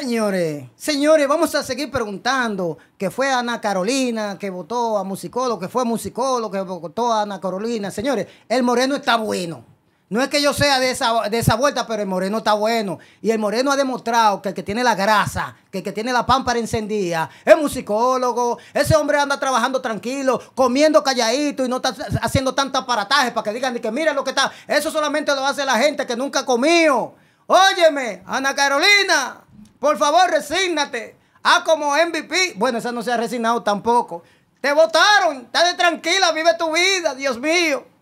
Señores, señores, vamos a seguir preguntando que fue Ana Carolina que votó a Musicólogo, que fue Musicólogo que votó a Ana Carolina. Señores, el Moreno está bueno. No es que yo sea de esa, vuelta, pero el Moreno está bueno. Y el Moreno ha demostrado que el que tiene la grasa, que el que tiene la pámpara encendida, es musicólogo. Ese hombre anda trabajando tranquilo, comiendo calladito y no está haciendo tantos aparatajes para que digan que miren lo que está. Eso solamente lo hace la gente que nunca comió. Óyeme, Ana Carolina. Por favor, resígnate. Ah, como MVP. Bueno, esa no se ha resignado tampoco. Te votaron. Estás tranquila, vive tu vida, Dios mío.